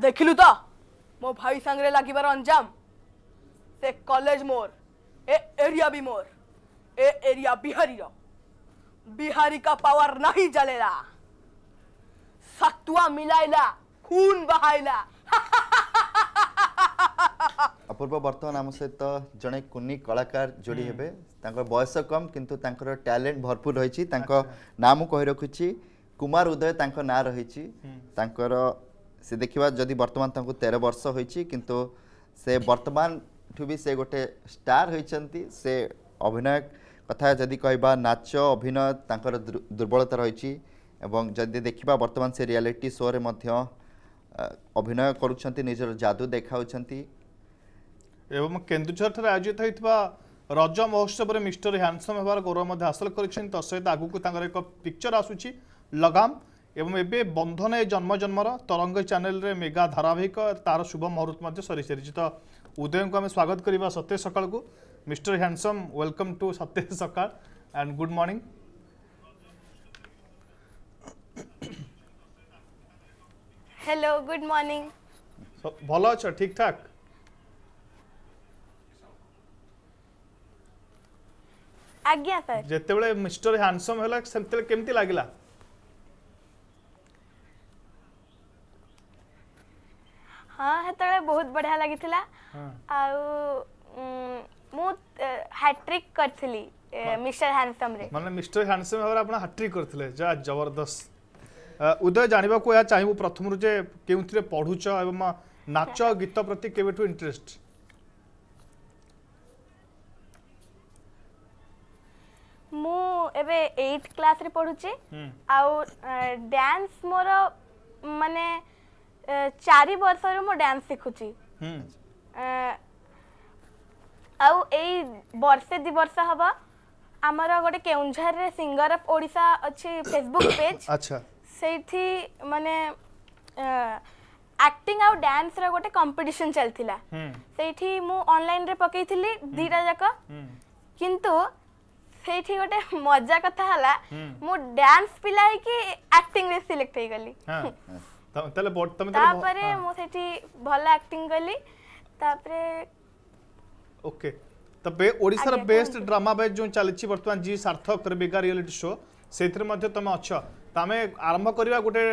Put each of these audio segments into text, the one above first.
ଦେଖିଲୁ ତ ମୋ ଭାଇ ସାଙ୍ଗରେ ଲାଗିବାର ଅଞ୍ଜାମ ସେ କଲେଜ ମୋର ଏ ଏରିଆ ବି ମୋର ଏ ଏରିଆ ବିହାରୀର बिहारी का पावर नहीं जलेला सत्वा मिलाइला खून बहाइला অপূর্ব বর্তমান আম সহিত জনে কুনি কলাকার যোড়ি হেবে তাঙ্কর বয়স কম কিন্তু তাঙ্কর ট্যালেন্ট ভরপুর রয়েছে তাঙ্ক নাম কই রাখুছি কুমার উদয় তাঙ্ক না রয়েছে তাঙ্কর ସେ ଦେଖିବା ଯଦି ବର୍ତ୍ତମାନ ତାଙ୍କୁ ତେର ବର୍ଷ ହୋଇଛି କିନ୍ତୁ ସେ ବର୍ତ୍ତମାନଠୁ ବି ସେ ଗୋଟେ ଷ୍ଟାର୍ ହୋଇଛନ୍ତି ସେ ଅଭିନୟ କଥା ଯଦି କହିବା ନାଚ ଅଭିନୟ ତାଙ୍କର ଦୁର୍ବଳତା ରହିଛି ଏବଂ ଯଦି ଦେଖିବା ବର୍ତ୍ତମାନ ସେ ରିଆଲିଟି ଶୋରେ ମଧ୍ୟ ଅଭିନୟ କରୁଛନ୍ତି ନିଜର ଯାଦୁ ଦେଖାଉଛନ୍ତି ଏବଂ କେନ୍ଦୁଝରଠାରେ ଆୟୋଜିତ ହୋଇଥିବା ରଜ ମହୋତ୍ସବରେ ମିଷ୍ଟର ହ୍ୟାଣ୍ଡସମ୍ ହେବାର ଗୌରବ ମଧ୍ୟ ହାସଲ କରିଛନ୍ତି ତତ୍ସହିତ ଆଗକୁ ତାଙ୍କର ଏକ ପିକ୍ଚର ଆସୁଛି ଲଗାମ ଏବଂ ଏବେ ବନ୍ଧନ ଏ ଜନ୍ମ ଜନ୍ମର ତରଙ୍ଗ ଚ୍ୟାନେଲରେ ମେଗା ଧାରାବାହିକ ତାର ଶୁଭ ମୁହୂର୍ତ୍ତ ମଧ୍ୟ ସରିସାରିଛି ତ ଉଦୟଙ୍କୁ ଆମେ ସ୍ୱାଗତ କରିବା ସତ୍ୟ ସକାଳକୁ mister handsome welcome to Satya Sakala and good morning hello good morning ଭଲ ଅଛ ଠିକ୍ ଠାକ୍ ଆଜ୍ଞା ସାର୍ ଯେତେବେଳେ ମିଷ୍ଟର ହ୍ୟାଣ୍ଡସମ୍ ହେଲା ସେତେବେଳେ କେମିତି ଲାଗିଲା ହଁ ସେତେବେଳେ ବହୁତ ବଢ଼ିଆ ଲାଗିଥିଲା ଆଉ ମୁଁ ହ୍ୟାଟ୍ରିକ୍ କରିଥିଲି ମିଷ୍ଟର ହ୍ୟାଣ୍ଡସମ୍ରେ ମାନେ ମିଷ୍ଟର ହ୍ୟାଣ୍ଡସମ୍ ଭାବରେ ଆପଣ ହ୍ୟାଟ୍ରିକ୍ କରିଥିଲେ ଯାହା ଜବରଦସ୍ତ ଉଦୟ ଜାଣିବାକୁ ଏହା ଚାହିଁବୁ ପ୍ରଥମରୁ ଯେ କେଉଁଥିରେ ପଢ଼ୁଛ ଏବଂ ନାଚ ଗୀତ ପ୍ରତି କେବେଠୁ ଇଣ୍ଟରେଷ୍ଟ ମୁଁ ଏବେ ଏଇଟ୍ କ୍ଲାସ୍ରେ ପଢ଼ୁଛି ଆଉ ଡ୍ୟାନ୍ସ ମୋର ମାନେ ଚାରି ବର୍ଷରୁ ମୁଁ ଡ୍ୟାନ୍ସ ଶିଖୁଛି ଆଉ ଏଇ ବର୍ଷେ ଦୁଇ ବର୍ଷ ହବ ଆମର ଗୋଟେ କେଉଁଝରରେ ସିଙ୍ଗର ଅଫ୍ ଓଡ଼ିଶା ଅଛି ଫେସବୁକ୍ ପେଜ୍ ସେଇଠି ମାନେ ଆକ୍ଟିଂ ଆଉ ଡ୍ୟାନ୍ସର ଗୋଟେ କମ୍ପିଟିସନ୍ ଚାଲିଥିଲା ସେଇଠି ମୁଁ ଅନଲାଇନ୍ରେ ପକେଇଥିଲି ଦୁଇଟା ଯାକ କିନ୍ତୁ ସେଇଠି ଗୋଟେ ମଜା କଥା ହେଲା ମୁଁ ଡ୍ୟାନ୍ସ ପିଲା ହେଇକି ଆକ୍ଟିଂରେ ସିଲେକ୍ଟ ହେଇଗଲି তাহলে তুমি তারপরে মু সেটি ভালো অ্যাক্টিং কলি তারপরে ওকে তবে ওড়িশার বেস্ট ড্রামা বেস যে চালিছি বর্তমান জি সার্থক ত্রিবিকা রিয়েলিটি শো সেইথিরে মধ্যে তুমি অছ তুমি আরম্ভ করিবা গোটে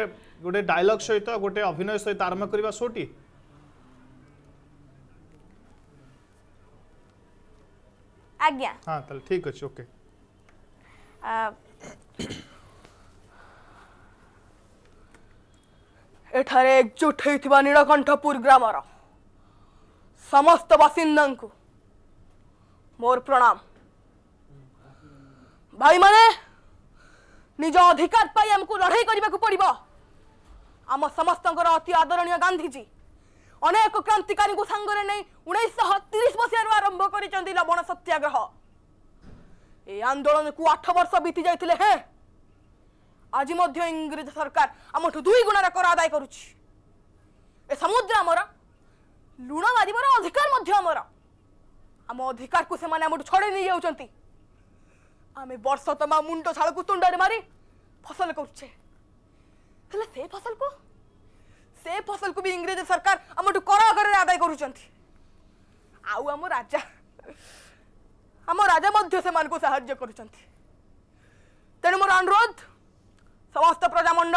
গোটে ডায়লগ সহিত গোটে অভিনয় সহিত আরম্ভ করিবা শোটি আজ্ঞা হ্যাঁ তাহলে ঠিক আছে ওকে ଏଠାରେ ଏକଜୁଟ ହୋଇଥିବା ନୀଳକଣ୍ଠପୁର ଗ୍ରାମର ସମସ୍ତ ବାସିନ୍ଦାଙ୍କୁ ମୋର ପ୍ରଣାମ ଭାଇମାନେ ନିଜ ଅଧିକାର ପାଇଁ ଆମକୁ ଲଢ଼େଇ କରିବାକୁ ପଡ଼ିବ ଆମ ସମସ୍ତଙ୍କର ଅତି ଆଦରଣୀୟ ଗାନ୍ଧିଜୀ ଅନେକ କ୍ରାନ୍ତିକାରୀଙ୍କୁ ସାଙ୍ଗରେ ନେଇ ଉଣେଇଶହ ତିରିଶ ମସିହାରୁ ଆରମ୍ଭ କରିଛନ୍ତି ଲବଣ ସତ୍ୟାଗ୍ରହ ଏ ଆନ୍ଦୋଳନକୁ ଆଠ ବର୍ଷ ବିତି ଯାଇଥିଲେ ହେଁ আজি মধ্য ইংরেজ সরকার আমঠু দুই গুণার কর আদায় করুছি এ সমুদ্র আমার লুণ মারিবার অধিকার মধ্য আমার আম অধিকারকে সে আমঠু ছড়াই নিয়ে যাচ্ছেন আমি বর্ষ তমা মুন্ড ছাড়কু তুণ্ডরে মারি ফসল করছে হলে সে ফসলকু সে ফসলকু বি ইংরেজ সরকার আমঠু কর আকারে আদায় করুছেন আউ আম রাজা আম রাজা মধ্য সেমানকু সাহায্য করুছেন তেণু মোর অনুরোধ সমস্ত প্রজামণ্ডল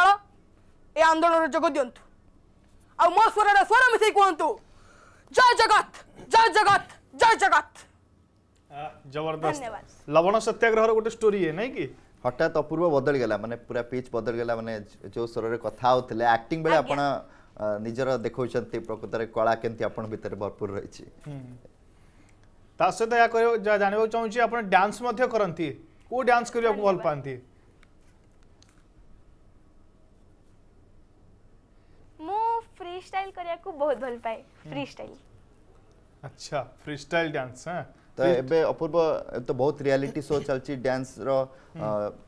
এ আন্দোলনের যোগ দিও আও মো স্বরের স্বর মিশাই কুহতু জয় জগৎ জয় জগৎ জয় জগৎ জবরদস্ত লবণ সত্যাগ্রহর গোটে স্টোরি নাই কি হঠাৎ অপূর্ব বদল গেলা মানে পুরা পিচ বদল গেলা মানে যে স্বরের কথা হোলে আক্টিং বেলে আপনা ନିଜର ଦେଖାଉଛନ୍ତି ପ୍ରକୃତରେ କଳା କେମିତି ଆପଣ ଭିତରେ ଭରପୁର ରହିଛି ତା ସହିତ ଏହା ଜାଣିବାକୁ ଚାହୁଁଛି ଆପଣ ଡ୍ୟାନ୍ସ ମଧ୍ୟ କରନ୍ତି କେଉଁ ଡ୍ୟାନ୍ସ କରିବାକୁ ଭଲ ପାଆନ୍ତି फ्री स्टाइल करिया को बहुत भल पाए फ्री स्टाइल अच्छा फ्री स्टाइल डांस हां तो एबे अपूर्व तो बहुत रियलिटी शो चलची डांस रो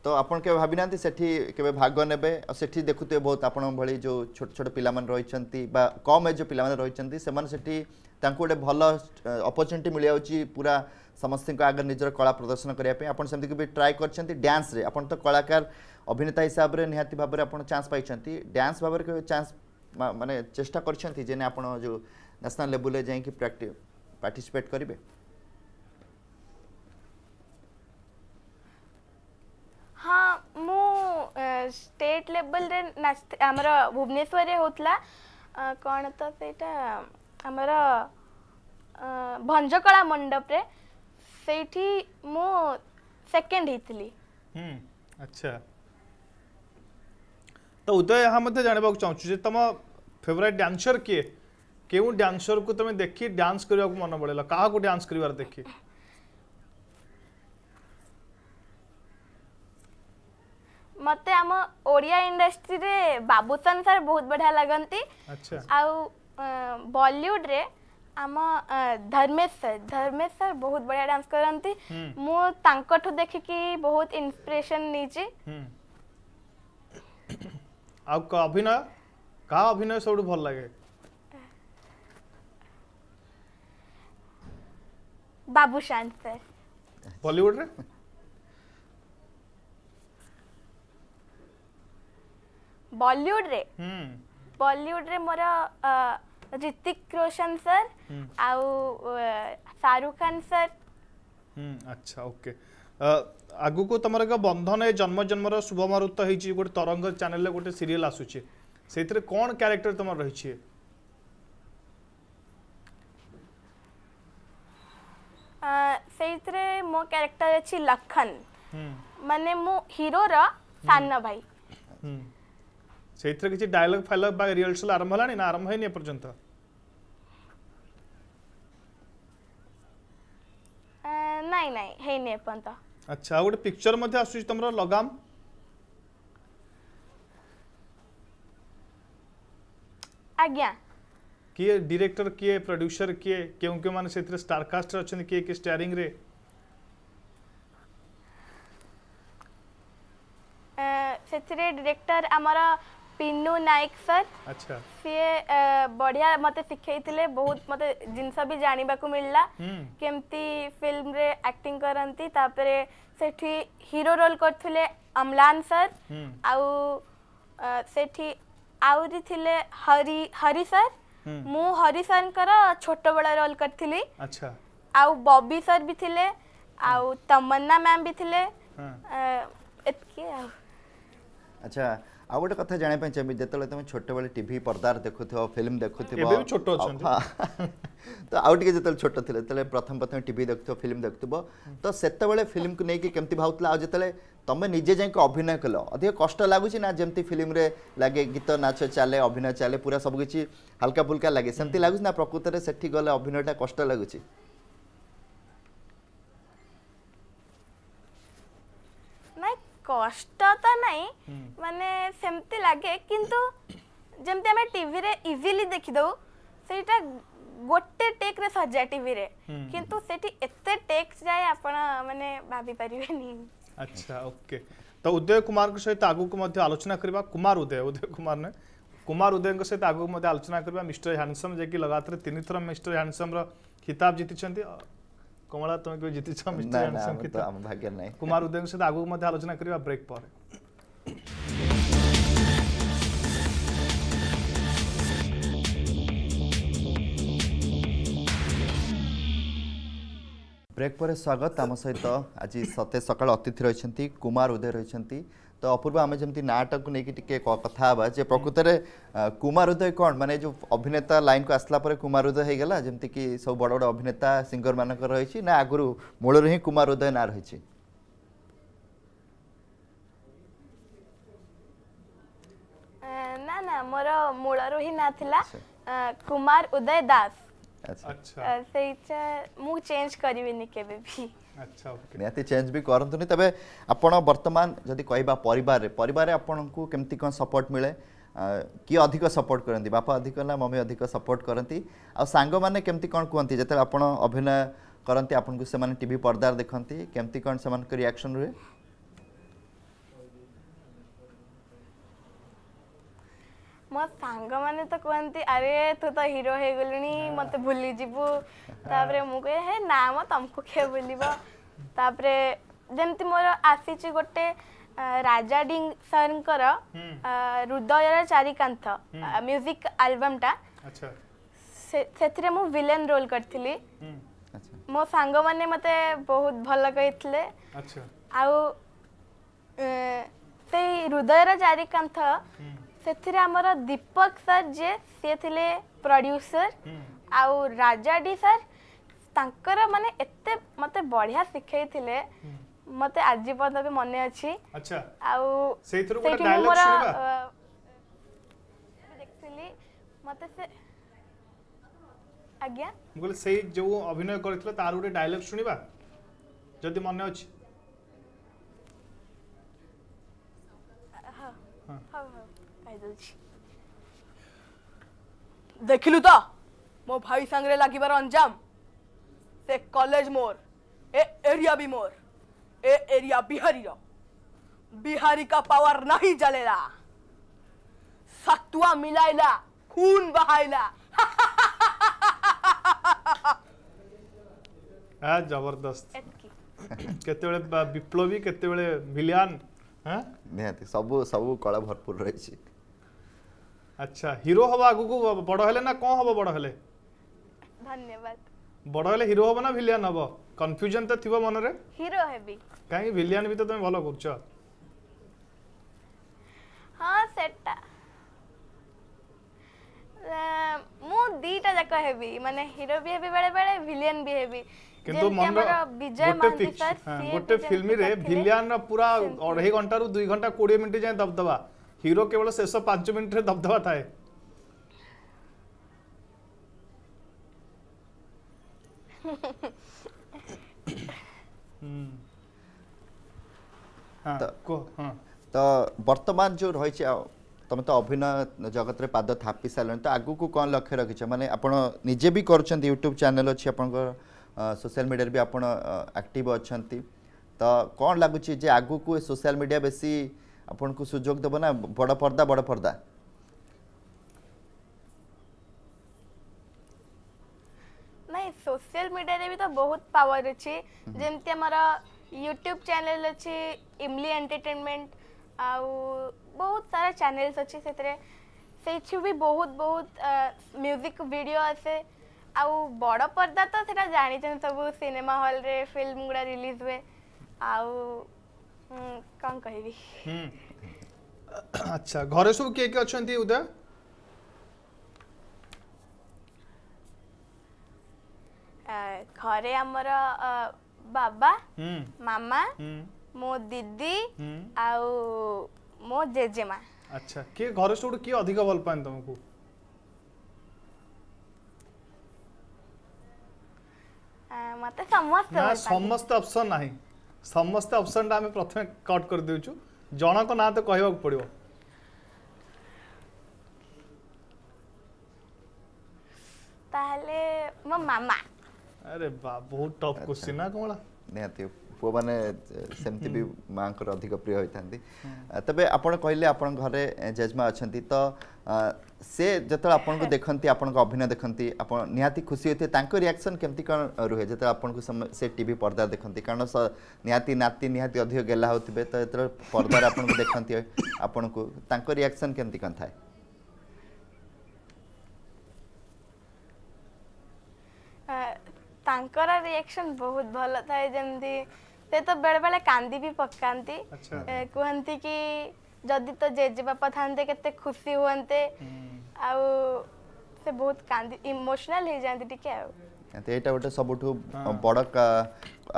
तो आपन के भाबिनांती सेठी केबे भाग नेबे सेठी देखुते बहुत आपन भली जो छोट छोट पिला मन रहिछंती बा कम एज जो पिला मन रहिछंती सेमन सेठी तांको एडे भल अपॉर्चुनिटी मिलियाउ छी पूरा समस्त को आगे निजर कला प्रदर्शन करिया पे आपन सेम के भी ट्राई करछंती डांस रे आपन तो कलाकार अभिनेता हिसाब रे निहाती भाबरे आपन चांस पाइछंती डांस भाबरे के चांस ମାନେ ଚେଷ୍ଟା କରିଛନ୍ତି ଯେ ଆପଣ ଯେଉଁ ନ୍ୟାସନାଲ୍ ଲେବୁଲ୍ରେ ଯାଇକି ପାର୍ଟିସିପେଟ୍ କରିବେ ହଁ ମୁଁ ଷ୍ଟେଟ୍ ଲେବୁଲ୍ରେ ଆମର ଭୁବନେଶ୍ୱରରେ ହେଉଥିଲା କ'ଣ ତ ସେଇଟା ଆମର ଭଞ୍ଜକଳା ମଣ୍ଡପରେ ସେଇଠି ମୁଁ ସେକେଣ୍ଡ ହେଇଥିଲି ଆଚ୍ଛା तो उदय यहाँ जानवा चाहूँ जो तुम फेवरेट डांसर किए क्यों डांसर को तुम देख डांस करने को मन बढ़े क्या डांस कर देख मते आम ओडिया इंडस्ट्री रे बाबूसन सर बहुत बढ़िया लगती अच्छा आउ बॉलीवुड रे आम धर्मेश सर धर्मेश सर बहुत बढ़िया डांस करती मु तांको बहुत इंस्पिरेशन नीची ଆଉ ଅଭିନୟ କାହା ଅଭିନୟ ସବୁଠୁ ଭଲ ଲାଗେ ବାବୁଶାନ ସାର୍ ବଲିଉଡରେ ବଲିଉଡରେ ବଲିଉଡରେ ମୋର ঋতিক রোশন স্যার আউ শাহরুখ খান স্যার হুম আচ্ছা ওকে ଆଗକୁ ତୁମର ଏକ ବନ୍ଧନ ଏ ଜନ୍ମ ଜନ୍ମର ଶୁଭମାରୁତ ହେଇଛି ଗୋଟେ ତରଙ୍ଗ ଚ୍ୟାନେଲରେ ଗୋଟେ ସିରିଏଲ୍ ଆସୁଛି ସେଇଥିରେ କ'ଣ କ୍ୟାରେକ୍ଟର ତୁମର ରହିଛି ସେଇଥିରେ ମୋ କ୍ୟାରେକ୍ଟର ଅଛି ଲଖନ ମାନେ ମୁଁ ହିରୋର ସାନ ଭାଇ ସେଇଥିରେ କିଛି ଡାଇଲଗ ଫାଇଲଗ ବା ରିହର୍ସଲ ଆରମ୍ଭ ହେଲାଣି ନା ଆରମ୍ଭ ହେଇନି ଏପର୍ଯ୍ୟନ୍ତ ନାଇଁ ନାଇଁ ହେଇନି ଏପର୍ଯ୍ୟନ୍ତ আচ্ছা গোটে পিকচর মধ্যে আসুচি তোমার লগাম আজ্ঞা কি ডিরেক্টর কি প্রোড্যুসর কি কেউ কেউ মানে সেতিরে স্টারকাস্ট রে অছেন কি কি স্টিয়ারিং রে সেতিরে ডিরেক্টর আমার पिन्नू नायक सर अच्छा सी बढ़िया मत सिखते बहुत मत जिन भी जानवाक मिलला हम्म। केमती फिल्म रे एक्टिंग करती सेठी हीरो रोल करते अम्लान सर हम्म। आउ सेठी आउरी थिले हरी हरी सर हम्म। मु हरी सर कर छोट बड़ा रोल करी अच्छा आउ बॉबी सर भी थिले आउ तमन्ना मैम भी थिले हाँ। एतकी आउ अच्छा ଆଉ ଗୋଟେ କଥା ଜାଣିବା ପାଇଁ ଚାହିଁବି ଯେତେବେଳେ ତୁମେ ଛୋଟବେଳେ ଟିଭି ପର୍ଦ୍ଦାରେ ଦେଖୁଥିବ ଫିଲ୍ମ ଦେଖୁଥିବ ଛୋଟ ତ ଆଉ ଟିକେ ଯେତେବେଳେ ଛୋଟ ଥିଲେ ଯେତେବେଳେ ପ୍ରଥମ ପ୍ରଥମେ ଟିଭି ଦେଖୁଥିବ ଫିଲ୍ମ ଦେଖୁଥିବ ତ ସେତେବେଳେ ଫିଲ୍ମକୁ ନେଇକି କେମିତି ଭାବୁଥିଲା ଆଉ ଯେତେବେଳେ ତମେ ନିଜେ ଯାଇକି ଅଭିନୟ କଲ ଅଧିକ କଷ୍ଟ ଲାଗୁଛି ନା ଯେମିତି ଫିଲ୍ମରେ ଲାଗେ ଗୀତ ନାଚ ଚାଲେ ଅଭିନୟ ଚାଲେ ପୁରା ସବୁକିଛି ହାଲକା ଫୁଲକା ଲାଗେ ସେମିତି ଲାଗୁଛି ନା ପ୍ରକୃତରେ ସେଠି ଗଲେ ଅଭିନୟଟା କଷ୍ଟ ଲାଗୁଛି কষ্ট তো নাই মানে সেমতি লাগে কিন্তু যেমতি আমি টিভি রে ইজিলি দেখি দউ সেইটা গোটে টেক রে সজায় টিভি রে কিন্তু সেটি এতে টেক যায় আপনা মানে ভাবি পারিবেনি আচ্ছা ওকে তো উদয় কুমার সহিত আগুক মধ্যে আলোচনা করিবা কুমার উদয় উদয় কুমার নয় কুমার উদয়ଙ୍କ ସହିତ ଆଗକୁ ମଧ୍ୟ ଆଲୋଚନା କରିବା ମିଷ୍ଟର ହ୍ୟାଣ୍ଡସମ୍ ଯିଏକି ଲଗାତାର ତିନିଥର ମିଷ୍ଟର ହ୍ୟାଣ୍ଡସମ୍ର ଖିତାବ ଜିତିଛନ୍ତି କମଳା ତୁମେ କେବେ ଜିତିଛ କୁମାର ଉଦୟଙ୍କ ସହିତ ଆଗକୁ ମଧ୍ୟ ଆଲୋଚନା କରିବା ବ୍ରେକ୍ ପରେ ବ୍ରେକ୍ ପରେ ସ୍ୱାଗତ ଆମ ସହିତ ଆଜି ସତେ ସକାଳ ଅତିଥି ରହିଛନ୍ତି କୁମାର ଉଦୟ ରହିଛନ୍ତି ତ ଅପୂର୍ବ ଆମେ ଯେମିତି ନାଁଟାକୁ ନେଇକି ଟିକେ କଥା ହେବା ଯେ ପ୍ରକୃତରେ କୁମାର ଉଦୟ କ'ଣ ମାନେ ଯେଉଁ ଅଭିନେତା ଲାଇନ୍କୁ ଆସିଲା ପରେ କୁମାର ଉଦୟ ହେଇଗଲା ଯେମିତିକି ସବୁ ବଡ଼ ବଡ଼ ଅଭିନେତା ସିଙ୍ଗରମାନଙ୍କର ରହିଛି ନା ଆଗରୁ ମୂଳରୁ ହିଁ କୁମାର ଉଦୟ ନାଁ ରହିଛି ନା ନା ମୋର ମୂଳରୁ ହିଁ ନାଁ ଥିଲା କୁମାର ଉଦୟ ଦାସ ସେଇଟା ମୁଁ ଚେଞ୍ଜ କରିବିନି କେବେ ବି ନିହାତି ଚେଞ୍ଜ ବି କରନ୍ତୁନି ତେବେ ଆପଣ ବର୍ତ୍ତମାନ ଯଦି କହିବା ପରିବାରରେ ପରିବାରରେ ଆପଣଙ୍କୁ କେମିତି କ'ଣ ସପୋର୍ଟ ମିଳେ କିଏ ଅଧିକ ସପୋର୍ଟ କରନ୍ତି ବାପା ଅଧିକ ନା ମମି ଅଧିକ ସପୋର୍ଟ କରନ୍ତି ଆଉ ସାଙ୍ଗମାନେ କେମିତି କ'ଣ କୁହନ୍ତି ଯେତେବେଳେ ଆପଣ ଅଭିନୟ କରନ୍ତି ଆପଣଙ୍କୁ ସେମାନେ ଟିଭି ପର୍ଦ୍ଦାରେ ଦେଖନ୍ତି କେମିତି କ'ଣ ସେମାନଙ୍କ ରିଆକ୍ସନ୍ ରୁହେ ମୋ ସାଙ୍ଗମାନେ ତ କୁହନ୍ତି ଆରେ ତୁ ତ ହିରୋ ହେଇଗଲୁଣି ମୋତେ ଭୁଲିଯିବୁ ତାପରେ ମୁଁ କହେ ହେ ନା ମ ତମକୁ କିଏ ଭୁଲିବ ତାପରେ ଯେମିତି ମୋର ଆସିଛି ଗୋଟେ ରାଜା ଡିଙ୍ଗ ସାର୍ଙ୍କର ହୃଦୟର ଚାରିକାନ୍ଥ ମ୍ୟୁଜିକ୍ ଆଲବମ୍ଟା ସେଥିରେ ମୁଁ ଭିଲେନ୍ ରୋଲ୍ କରିଥିଲି ମୋ ସାଙ୍ଗମାନେ ମୋତେ ବହୁତ ଭଲ କହିଥିଲେ ଆଉ ସେଇ ହୃଦୟର ଚାରିକାନ୍ଥ ସେଥିରେ ଆମର ଦୀପକ ସାର୍ ଯିଏ ସିଏ ଥିଲେ ପ୍ରଡ୍ୟୁସର ଆଉ ରାଜା ଡି ସାର୍ ତାଙ୍କର ମାନେ ଏତେ ମତେ ବଢିଆ ଶିଖେଇଥିଲେ ମତେ ଆଜି ପର୍ଯ୍ୟନ୍ତ ବି ମନେ ଅଛି ଆଉ ସେଇଥିରୁ ମୋର ଦେଖିଥିଲି ମତେ ସେ ଆଜ୍ଞା ମୁଁ କହିଲି ସେଇ ଯୋଉ ଅଭିନୟ କରିଥିଲେ ତାର ଗୋଟେ ଡାଇଲଗ ଶୁଣିବା ଯଦି ମନେ ଅଛି ହଁ ହଁ દઉં ଦେଖିଲୁ ତ ମୋ ଭାଇ ସାଙ୍ଗରେ ଲାଗିବାର ଅଞ୍ଜାମ ସେ କଲେଜ ମୋର ଏ ଏରିଆ ବି ମୋର ଏ ଏରିଆ ବିହାରୀର ବିହାରୀ କା ପାୱାର ନାହିଁ ଜଲେଲା ସତୁଆ ମିଲାଇଲା खून बहाइला आ जबरदस्त केतेबेले विप्लवी केतेबेले विलियन हां निहाती सब सब कला भरपूर रहिछि আচ্ছা হিরো হবা আগুকু বড় হলে না কোন হব বড় হলে ধন্যবাদ বড় হলে হিরো হব না ভিলিয়ান হব কনফিউজন তো থিব মনরে হিরো হেবি কাই ভিলিয়ান বি তো তুমি ভালো করছো হ্যাঁ সেটা মু দুইটা যাক হেবি মানে হিরো বি হেবি বেলে বেলে ভিলিয়ান বি হেবি কিন্তু মনর বিজয় মান্তি স্যার গোটে ফিল্মি রে ভিলিয়ান পুরা 2.5 ঘন্টা রু 2 ঘন্টা 20 মিনিট যায় দবদবা হিরো কেবল শেষ পাঁচ মিনিটে দবদবা থাকে ତ ବର୍ତ୍ତମାନ ଯେଉଁ ରହିଛି ତମେ ତ ଅଭିନୟ ଜଗତରେ ପାଦ ଥାପି ସାରିଲଣି ତ ଆଗକୁ କ'ଣ ଲକ୍ଷ୍ୟ ରଖିଛ ମାନେ ଆପଣ ନିଜେ ବି କରୁଛନ୍ତି ୟୁଟ୍ୟୁବ୍ ଚ୍ୟାନେଲ୍ ଅଛି ଆପଣଙ୍କର ସୋସିଆଲ୍ ମିଡ଼ିଆରେ ବି ଆପଣ ଆକ୍ଟିଭ୍ ଅଛନ୍ତି ତ କ'ଣ ଲାଗୁଛି ଯେ ଆଗକୁ ଏ ସୋସିଆଲ୍ ମିଡ଼ିଆ ବେଶୀ ଆପଣଙ୍କୁ ସୁଯୋଗ ଦେବ ନା ବଡ଼ ପର୍ଦ୍ଦା ବଡ଼ ପର୍ଦ୍ଦା ନାଇଁ ସୋସିଆଲ ମିଡ଼ିଆରେ ବି ତ ବହୁତ ପାୱାର ଅଛି ଯେମିତି ଆମର ୟୁଟ୍ୟୁବ ଚ୍ୟାନେଲ ଅଛି ଇମଲି ଏଣ୍ଟରଟେନମେଣ୍ଟ ଆଉ ବହୁତ ସାରା ଚ୍ୟାନେଲ୍ସ ଅଛି ସେଥିରେ ସେଇଠି ବି ବହୁତ ବହୁତ ମ୍ୟୁଜିକ୍ ଭିଡ଼ିଓ ଆସେ ଆଉ ବଡ଼ ପର୍ଦ୍ଦା ତ ସେଇଟା ଜାଣିଛନ୍ତି ସବୁ ସିନେମା ହଲ୍ରେ ଫିଲ୍ମ ଗୁଡ଼ା ରିଲିଜ୍ ହୁଏ ଆଉ କଣ କହିବି ଆଚ୍ଛା ଘରେ ସବୁ କିଏ କିଏ ଅଛନ୍ତି ଉଦୟ ଘରେ ଆମର ବାବା ମାମା ମୋ ଦିଦି ଆଉ ମୋ ଜେଜେମା ଆଚ୍ଛା କିଏ ଘରେ ସବୁଠୁ କିଏ ଅଧିକ ଭଲ ପାଆନ୍ତି ତମକୁ ମତେ ସମସ୍ତେ ସମସ୍ତେ ଅପସନ୍ ନାହିଁ ସମସ୍ତେ ଅପସନ୍ଟା ଆମେ ପ୍ରଥମେ କଟ୍ କରିଦେଉଛୁ ଜଣଙ୍କ ନାଁ ତ କହିବାକୁ ପଡ଼ିବ ତାହେଲେ ମୋ ମାମା ଆରେ ବା ବହୁତ ଟପ୍ କ୍ୱେଶ୍ଚିନ୍ ନା କମଳା ନିହାତି ପୁଅମାନେ ସେମିତି ବି ମାଆଙ୍କର ଅଧିକ ପ୍ରିୟ ହୋଇଥାନ୍ତି ତେବେ ଆପଣ କହିଲେ ଆପଣଙ୍କ ଘରେ ଜେଜମା ଅଛନ୍ତି ତ ସେ ଯେତେବେଳେ ଆପଣଙ୍କୁ ଦେଖନ୍ତି ଆପଣଙ୍କ ଅଭିନୟ ଦେଖନ୍ତି ଆପଣ ନିହାତି ଖୁସି ହୋଇଥିବେ ତାଙ୍କ ରିଆକ୍ସନ୍ କେମିତି କ'ଣ ରୁହେ ଯେତେବେଳେ ଆପଣଙ୍କୁ ସେ ଟିଭି ପର୍ଦ୍ଦା ଦେଖନ୍ତି କାରଣ ନିହାତି ନାତି ନିହାତି ଅଧିକ ଗେଲା ହେଉଥିବେ ତ ଯେତେବେଳେ ପର୍ଦ୍ଦାରେ ଆପଣଙ୍କୁ ଦେଖନ୍ତି ଆପଣଙ୍କୁ ତାଙ୍କ ରିଆକ୍ସନ୍ କେମିତି କ'ଣ ଥାଏ ତାଙ୍କର ରିଆକ୍ସନ୍ ବହୁତ ଭଲ ଥାଏ ଯେମିତି ସେ ତ ବେଳେବେଳେ କାନ୍ଦି ବି ପକାନ୍ତି କୁହନ୍ତି କି ଯଦି ତ ଜେଜେବାପା ଥାନ୍ତେ କେତେ ଖୁସି ହୁଅନ୍ତେ ଆଉ ସେ ବହୁତ କାନ୍ଦି ଇମୋସନାଲ ହେଇଯାଆନ୍ତି ଟିକେ ଆଉ ଏଇଟା ଗୋଟେ ସବୁଠୁ ବଡ଼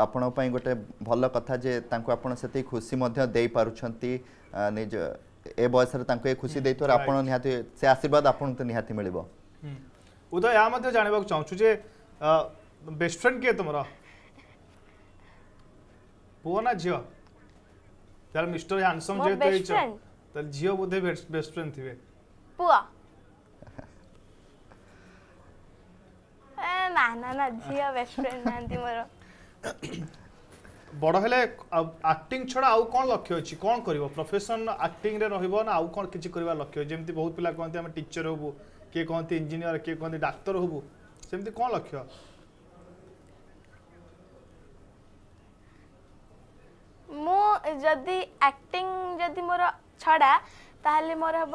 ଆପଣଙ୍କ ପାଇଁ ଗୋଟେ ଭଲ କଥା ଯେ ତାଙ୍କୁ ଆପଣ ସେତିକି ଖୁସି ମଧ୍ୟ ଦେଇପାରୁଛନ୍ତି ନିଜ ଏ ବୟସରେ ତାଙ୍କୁ ଏ ଖୁସି ଦେଇଥିବାରୁ ଆପଣ ନିହାତି ସେ ଆଶୀର୍ବାଦ ଆପଣଙ୍କୁ ନିହାତି ମିଳିବ ଉଦୟ ଏହା ମଧ୍ୟ ଜାଣିବାକୁ ଚାହୁଁଛୁ ଯେ ବେଷ୍ଟ ଫ୍ରେଣ୍ଡ କିଏ ତୁମର পুয়ো না ঝিও তাহলে মিস্টার হ্যান্ডসম যেহেতু হইছ তাহলে ঝিও বোধে বেস্ট ফ্রেন্ড থিবে পুয়ো না না না ঝিও বেস্ট ফ্রেন্ড নান্তি মোর বড় হলে আক্টিং ছড়া আউ কোন লক্ষ্য আছে কোন করিব প্রফেশন আক্টিং রে রহিব না আউ কোন কিছু করিবা লক্ষ্য যেমতি বহুত পিলা কোনতে আমি টিচার হবু কে কোনতে ইঞ্জিনিয়ার কে কোনতে ডাক্তার হবু সেমতি কোন লক্ষ্য ମୁଁ ଯଦି ଆକ୍ଟିଂ ଯଦି ମୋର ଛଡ଼ା ତାହେଲେ ମୋର ହେବ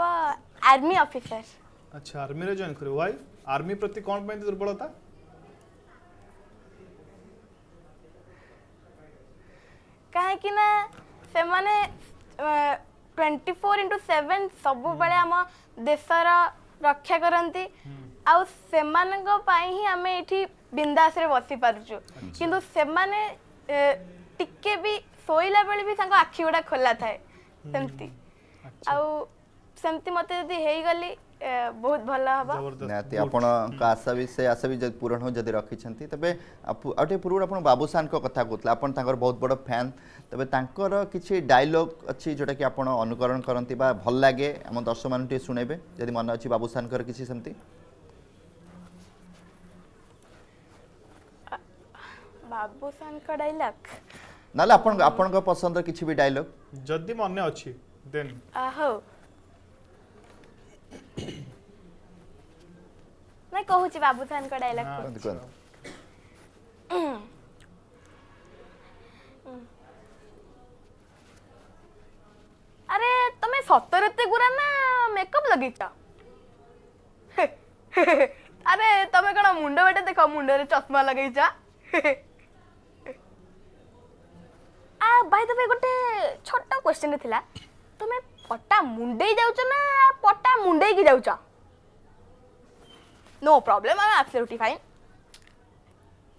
ଆର୍ମି ଅଫିସର ଆଚ୍ଛା ଆର୍ମିରେ ଜଏନ୍ କରିବ ୱାଇ ଆର୍ମି ପ୍ରତି କ'ଣ ପାଇଁ ଦୁର୍ବଳତା କାହିଁକି ନା ସେମାନେ ଟ୍ୱେଣ୍ଟି ଫୋର୍ ଇଣ୍ଟୁ ସେଭେନ୍ ସବୁବେଳେ ଆମ ଦେଶର ରକ୍ଷା କରନ୍ତି ଆଉ ସେମାନଙ୍କ ପାଇଁ ହିଁ ଆମେ ଏଠି ବିନ୍ଦାସରେ ବସି ପାରୁଛୁ କିନ୍ତୁ ସେମାନେ ଟିକେ ବି ଶୋଇଲା ବେଳେ ବି ତାଙ୍କ ଆଖି ଗୁଡ଼ା ଖୋଲା ଥାଏ ସେମିତି ଆଉ ସେମିତି ମୋତେ ଯଦି ହେଇଗଲି ବହୁତ ଭଲ ହବ ନିହାତି ଆପଣଙ୍କ ଆଶା ବି ସେ ଆଶା ବି ଯଦି ପୂରଣ ହଉ ଯଦି ରଖିଛନ୍ତି ତେବେ ଆଉ ଟିକେ ପୂର୍ବରୁ ଆପଣ ବାବୁ କଥା କହୁଥିଲେ ଆପଣ ତାଙ୍କର ବହୁତ ବଡ଼ ଫ୍ୟାନ୍ ତେବେ ତାଙ୍କର କିଛି ଡାଇଲଗ୍ ଅଛି ଯେଉଁଟାକି ଆପଣ ଅନୁକରଣ କରନ୍ତି ବା ଭଲ ଲାଗେ ଆମ ଦର୍ଶକମାନଙ୍କୁ ଟିକେ ଶୁଣେଇବେ ଯଦି ମନେ ଅଛି ବାବୁ କିଛି ସେମିତି ବାବୁ ଡାଇଲଗ୍ ନହେଲେ ଆପଣ ଆପଣଙ୍କ ପସନ୍ଦର କିଛି ବି ଡାଇଲଗ ଯଦି ମନେ ଅଛି ଦେନ୍ ହଉ ନାଇଁ କହୁଛି ବାବୁସାନଙ୍କ ଡାଇଲଗ କୁହନ୍ତୁ ଆରେ ତମେ ସତରେ ଏତେ ଗୁରା ନା ମେକଅପ୍ ଲଗେଇଛ ଆରେ ତମେ କଣ ମୁଣ୍ଡ ବାଟେ ଦେଖ ମୁଣ୍ଡରେ ଚଷମା ଲଗେଇଛ बाय द वे गोटे छोट क्वेश्चन था तुम्हें पट्टा मुंडे जाऊ ना पट्टा मुंडे की जाऊ no problem I am absolutely fine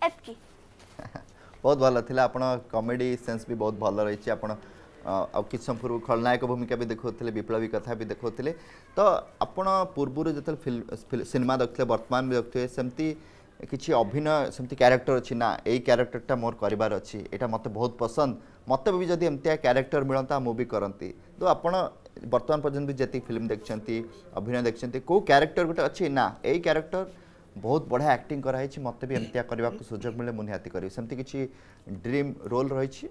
एफकी बहुत भल थिला आपण कॉमेडी सेंस भी बहुत भल रही आप किसम पूर्व खलनायक भूमिका भी देखते विप्लवी कथा भी देखते तो आप पूर्व जो फिल्म सिनेमा देखते वर्तमान भी देखते हैं सेमती କିଛି ଅଭିନୟ ସେମିତି କ୍ୟାରେକ୍ଟର ଅଛି ନା ଏଇ କ୍ୟାରେକ୍ଟରଟା ମୋର କରିବାର ଅଛି ଏଇଟା ମୋତେ ବହୁତ ପସନ୍ଦ ମୋତେ ବି ଯଦି ଏମିତିଆ କ୍ୟାରେକ୍ଟର ମିଳନ୍ତା ମୁଁ ବି କରନ୍ତି ତ ଆପଣ ବର୍ତ୍ତମାନ ପର୍ଯ୍ୟନ୍ତ ବି ଯେତିକି ଫିଲ୍ମ ଦେଖିଛନ୍ତି ଅଭିନୟ ଦେଖିଛନ୍ତି କେଉଁ କ୍ୟାରେକ୍ଟର ଗୋଟେ ଅଛି ନା ଏଇ କ୍ୟାରେକ୍ଟର ବହୁତ ବଢ଼ିଆ ଆକ୍ଟିଂ କରାହେଇଛି ମୋତେ ବି ଏମିତିଆ କରିବାକୁ ସୁଯୋଗ ମିଳେ ମୁଁ ନିହାତି କରିବି ସେମିତି କିଛି ଡ୍ରିମ୍ ରୋଲ୍ ରହିଛି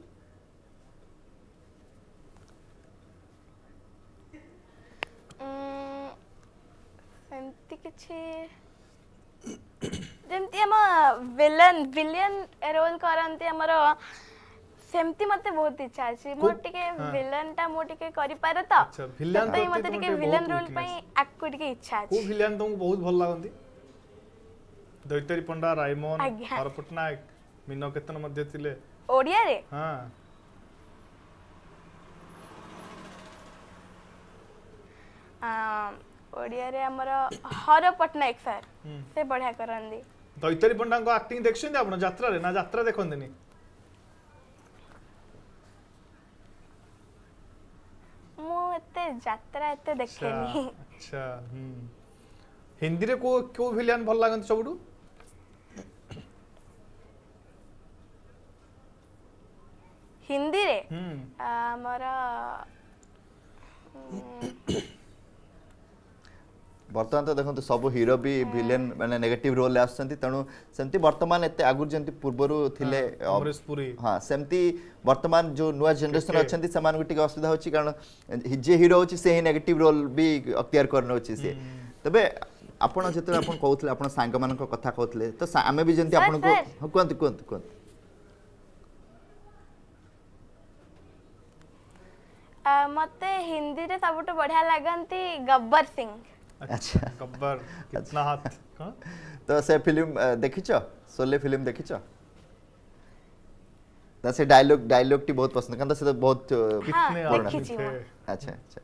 ସେମିତି କିଛି ଯେମିତି ଆମ ଭିଲନ ଭିଲିଆନ୍ ରୋଲ କରନ୍ତି ଆମର ସେମିତି ମତେ ବହୁତ ଇଚ୍ଛା ଅଛି ମୋର ଟିକେ ଭିଲନ୍ ଟା ମୁଁ ଟିକେ କରିପାରେ ତ ସେଥିପାଇଁ ମତେ ଟିକେ ଭିଲନ୍ ରୋଲ୍ ପାଇଁ ଆକୁ ଟିକେ ଇଚ୍ଛା ଅଛି କୋଉ ଭିଲନ୍ ତମକୁ ବହୁତ ଭଲ ଲାଗନ୍ତି ଦୈତାରୀ ପଣ୍ଡା ରାଇମନ ହର ପଟ୍ଟନାୟକ ମୀନ କେତନ ମଧ୍ୟ ଥିଲେ ଓଡ଼ିଆରେ ହଁ ଓଡ଼ିଆରେ ଆମର ହର ପଟ୍ଟନାୟକ ସାର୍ ସେ ବଢ଼ିଆ କରନ୍ତି ଦୈତାରୀ ପଣ୍ଡାଙ୍କ ଆକ୍ଟିଂ ଦେଖିଛନ୍ତି ଆପଣ ଯାତ୍ରାରେ ନା ଯାତ୍ରା ଦେଖନ୍ତିନି ମୁଁ ଏତେ ଯାତ୍ରା ଏତେ ଦେଖେନି ଆଚ୍ଛା ହିନ୍ଦୀରେ କୋଉ କୋଉ ଭିଲିଆନ୍ ଭଲ ଲାଗନ୍ତି ସବୁଠୁ ହିନ୍ଦୀରେ ଆମର ବର୍ତ୍ତମାନ ତ ଦେଖନ୍ତୁ ସବୁ ହିରୋ ବି ଭିଲେନ୍ ମାନେ ନେଗେଟିଭ୍ ରୋଲ୍ରେ ଆସୁଛନ୍ତି ତେଣୁ ସେମିତି ବର୍ତ୍ତମାନ ଏତେ ଆଗରୁ ଯେମିତି ପୂର୍ବରୁ ଥିଲେ ହଁ ସେମିତି ବର୍ତ୍ତମାନ ଯେଉଁ ନୂଆ ଜେନେରେସନ୍ ଅଛନ୍ତି ସେମାନଙ୍କୁ ଟିକେ ଅସୁବିଧା ହେଉଛି କାରଣ ଯିଏ ହିରୋ ହେଉଛି ସେ ହିଁ ନେଗେଟିଭ୍ ରୋଲ୍ ବି ଅକ୍ତିଆର କରିନେଉଛି ସିଏ ତେବେ ଆପଣ ଯେତେବେଳେ ଆପଣ କହୁଥିଲେ ଆପଣ ସାଙ୍ଗମାନଙ୍କ କଥା କହୁଥିଲେ ତ ଆମେ ବି ଯେମିତି ଆପଣଙ୍କୁ ହଁ କୁହନ୍ତୁ କୁହନ୍ତୁ କୁହନ୍ତୁ ମୋତେ ହିନ୍ଦୀରେ ସବୁଠୁ ବଢ଼ିଆ ଲାଗନ୍ତି ଗବ୍ବର ସିଂ আচ্ছা গব্বর কিতনা হাত তো সে ফিল্ম দেখিছ সোলে ফিল্ম দেখিছ তা সে ডায়লগ ডায়লগটি বহুত পছন্দ কারণ সে তো বহুত আচ্ছা আচ্ছা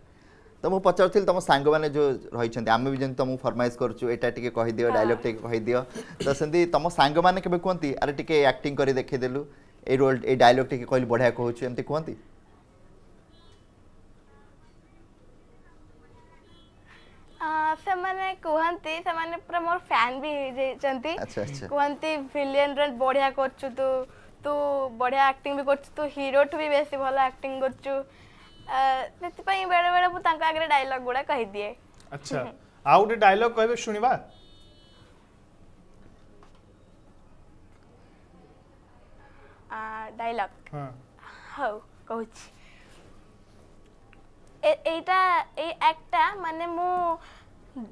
তো মু পচারুলি তোম সাঙ্গ মানে যে রয়েছেন আমি বি যেমন তুমি ফরমাইজ করছু এটা টিকে কহিদিও ডায়লগ টিকে কহিদিও তো সেমতি তোম সাঙ্গ মানে কেবে কুহতি আরে টিকে আক্টিং করে দেখাইদেলু এই রোল এই ডায়লগ টিকে কহিলি বঢ়িয়া কহুছু এমতি কুহতি ସେମାନେ କୁହନ୍ତି ସେମାନେ ପୁରା ମୋର ଫ୍ୟାନ୍ ବି ହେଇଯାଇଛନ୍ତି କୁହନ୍ତି ଭିଲିଆନ୍ର ବଢ଼ିଆ କରୁଛୁ ତୁ ତୁ ବଢ଼ିଆ ଆକ୍ଟିଂ ବି କରୁଛୁ ତୁ ହିରୋଠୁ ବି ବେଶୀ ଭଲ ଆକ୍ଟିଂ କରୁଛୁ ସେଥିପାଇଁ ବେଳେବେଳେ ମୁଁ ତାଙ୍କ ଆଗରେ ଡାଇଲଗ୍ ଗୁଡ଼ା କହିଦିଏ ଆଚ୍ଛା ଆଉ ଗୋଟେ ଡାଇଲଗ୍ କହିବେ ଶୁଣିବା ଡାଇଲଗ୍ ହଉ କହୁଛି ଏଇଟା ଏଇ ଆକ୍ଟଟା ମାନେ ମୁଁ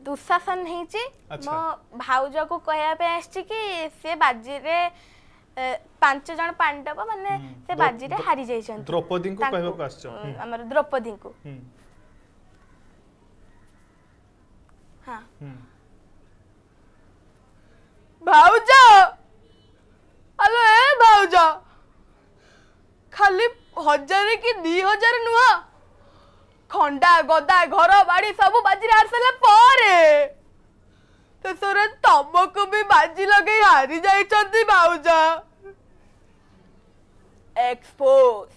ଦୁଃଶାସନ ହେଇଛି ମୋ ଭାଉଜକୁ କହିବା ପାଇଁ ଆସିଛି କି ସେ ବାଜିରେ ପାଞ୍ଚ ଜଣ ପାଣ୍ଡବ ମାନେ ସେ ବାଜିରେ ହାରି ଯାଇଛନ୍ତି ଦ୍ରୌପଦୀଙ୍କୁ କହିବାକୁ ଆସିଛ ଆମର ଦ୍ରୌପଦୀଙ୍କୁ ହଁ ଭାଉଜ ଆଲୋ ଏ ଭାଉଜ ଖାଲି ହଜାରେ କି ଦି ହଜାର ନୁହଁ খন্ডা গদা ঘর বাড়ি সব বাজি হারসারা পরে ଶେଷରେ ତମକୁ ବି ବାଜି ଲଗେଇ ହାରି ଯାଇଛନ୍ତି ଭାଉଜ ଏକ୍ସପୋଜ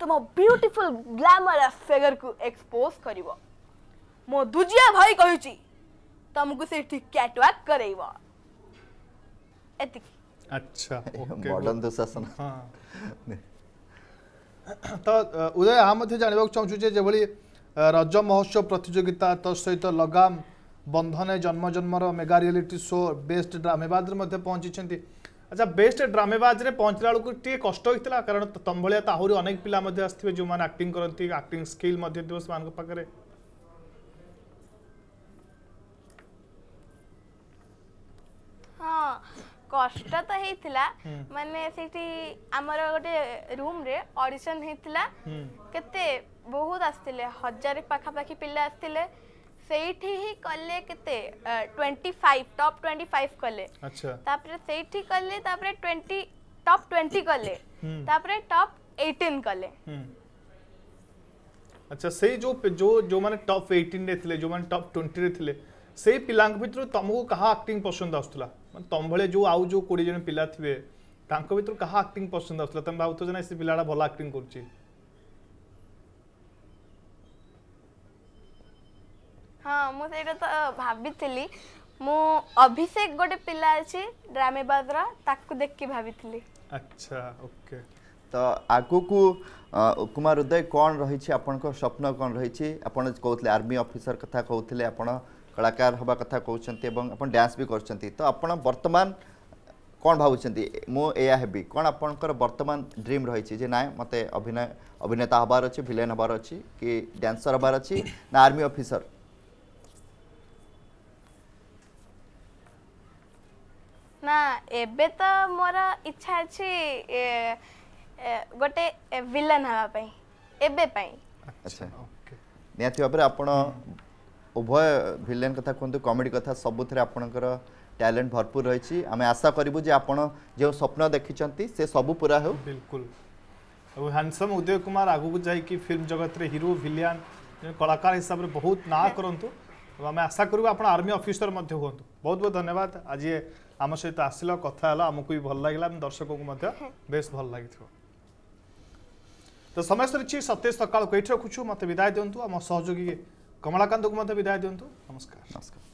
ତମ ବ୍ୟୁଟିଫୁଲ ଗ୍ଲାମରସ୍ ଫିଗରକୁ ଏକ୍ସପୋଜ କରିବ ମୋ ଦୁଜିଆ ଭାଇ କହିଛି ତମକୁ ସେଇଠି କ୍ୟାଟୱାକ୍ କରେଇବ ଏତିକି ଆଚ୍ଛା ମଡର୍ନ ଦୁଶାସନ ତ ଉଦୟ ଏହା ମଧ୍ୟ ଜାଣିବାକୁ ଚାହୁଁଛୁ ଯେ ଯେଭଳି ରଜ ମହୋତ୍ସବ ପ୍ରତିଯୋଗିତା ତ ସହିତ ଲଗାମ ବନ୍ଧନେ ଜନ୍ମ ଜନ୍ମର ମେଗା ରିଆଲିଟି ଶୋ ବେଷ୍ଟ ଡ୍ରାମେବାଜରେ ମଧ୍ୟ ପହଞ୍ଚିଛନ୍ତି ଆଚ୍ଛା ବେଷ୍ଟ ଡ୍ରାମେବାଜରେ ପହଞ୍ଚିଲା ବେଳକୁ ଟିକେ କଷ୍ଟ ହୋଇଥିଲା କାରଣ ତମ ଭଳିଆ ତ ଆହୁରି ଅନେକ ପିଲା ମଧ୍ୟ ଆସିଥିବେ ଯେଉଁମାନେ ଆକ୍ଟିଂ କରନ୍ତି ଆକ୍ଟିଂ ସ୍କିଲ୍ ମଧ୍ୟ ଥିବ ସେମାନଙ୍କ ପାଖରେ ହଁ কষ্ট তো হয়েছিলা মানে সেটি আমার গোটে রুমরে অডিশন হয়েছিলা কেতে বহুত আসছিলে হাজার পাখাপাখি পিলা আসছিলে সেইটি হি কলে কেতে 25 টপ 25 কলে আচ্ছা তারপরে সেইটি কলে তারপরে 20 টপ 20 কলে তারপরে টপ 18 কলে আচ্ছা সেই যে যে মানে টপ 18 রে থিলে যে মানে টপ 20 রে থিলে ସେଇ ପିଲାଙ୍କ ଭିତରୁ ତମକୁ କାହା ଆକ୍ଟିଂ ପସନ୍ଦ ଆସୁଥିଲା ମାନେ ତମ ଭଳିଆ ଯେଉଁ ଆଉ ଯେଉଁ କୋଡ଼ିଏ ଜଣ ପିଲା ଥିବେ ତାଙ୍କ ଭିତରୁ କାହା ଆକ୍ଟିଂ ପସନ୍ଦ ଆସୁଥିଲା ତମେ ଭାବୁଥିବ ଯେ ନାଇଁ ସେ ପିଲାଟା ଭଲ ଆକ୍ଟିଂ କରୁଛି ହଁ ମୁଁ ସେଇଟା ତ ଭାବିଥିଲି ମୁଁ ଅଭିଷେକ ଗୋଟେ ପିଲା ଅଛି ଡ୍ରାମେବାଦର ତାକୁ ଦେଖି ଭାବିଥିଲି ଆଚ୍ଛା ଓକେ ତ ଆଗକୁ କୁମାର ଉଦୟ କ'ଣ ରହିଛି ଆପଣଙ୍କ ସ୍ୱପ୍ନ କ'ଣ ରହିଛି ଆପଣ କହୁଥିଲେ ଆର୍ମି ଅଫିସର କଥା କହୁଥିଲେ ଆପଣ କଳାକାର ହେବା କଥା କହୁଛନ୍ତି ଏବଂ ଆପଣ ଡ୍ୟାନ୍ସ ବି କରୁଛନ୍ତି ତ ଆପଣ ବର୍ତ୍ତମାନ କ'ଣ ଭାବୁଛନ୍ତି ମୁଁ ଏଇଆ ହେବି କ'ଣ ଆପଣଙ୍କର ବର୍ତ୍ତମାନ ଡ୍ରିମ୍ ରହିଛି ଯେ ନାଇଁ ମୋତେ ଅଭିନୟ ଅଭିନେତା ହେବାର ଅଛି ଭିଲେନ୍ ହେବାର ଅଛି କି ଡ୍ୟାନ୍ସର ହେବାର ଅଛି ନା ଆର୍ମି ଅଫିସର ନା ଏବେ ତ ମୋର ଇଚ୍ଛା ଅଛି ଗୋଟେ ଭିଲେନ୍ ହେବା ପାଇଁ ଏବେ ପାଇଁ ନିହାତି ଭାବରେ ଆପଣ ଉଭୟ ଭିଲେନ୍ କଥା କୁହନ୍ତୁ କମେଡ଼ି କଥା ସବୁଥିରେ ଆପଣଙ୍କର ଟ୍ୟାଲେଣ୍ଟ ଭରପୁର ରହିଛି ଆମେ ଆଶା କରିବୁ ଯେ ଆପଣ ଯେଉଁ ସ୍ୱପ୍ନ ଦେଖିଛନ୍ତି ସେ ସବୁ ପୁରା ହେଉ ବିଲକୁଲ ଆଉ ହ୍ୟାଣ୍ଡସମ୍ ଉଦୟ କୁମାର ଆଗକୁ ଯାଇକି ଫିଲ୍ମ ଜଗତରେ ହିରୋ ଭିଲିଆନ୍ କଳାକାର ହିସାବରେ ବହୁତ ନାଁ କରନ୍ତୁ ଆଉ ଆମେ ଆଶା କରିବୁ ଆପଣ ଆର୍ମି ଅଫିସର ମଧ୍ୟ ହୁଅନ୍ତୁ ବହୁତ ବହୁତ ଧନ୍ୟବାଦ ଆଜି ଆମ ସହିତ ଆସିଲ କଥା ହେଲା ଆମକୁ ବି ଭଲ ଲାଗିଲା ଆମ ଦର୍ଶକଙ୍କୁ ମଧ୍ୟ ବେଶ ଭଲ ଲାଗିଥିବ ତ ସମୟ ସରିଛି ସତେଜ ସକାଳକୁ ଏଇଠି ରଖୁଛୁ ମୋତେ ବିଦାୟ ଦିଅନ୍ତୁ ଆମ ସହଯୋଗୀ ಕಮಲಾಕಾಂತ್ ಕುಮಾರ್ ವಿದಾಯ ದಿವಂತು ನಮಸ್ಕಾರ ನಮಸ್ಕಾರ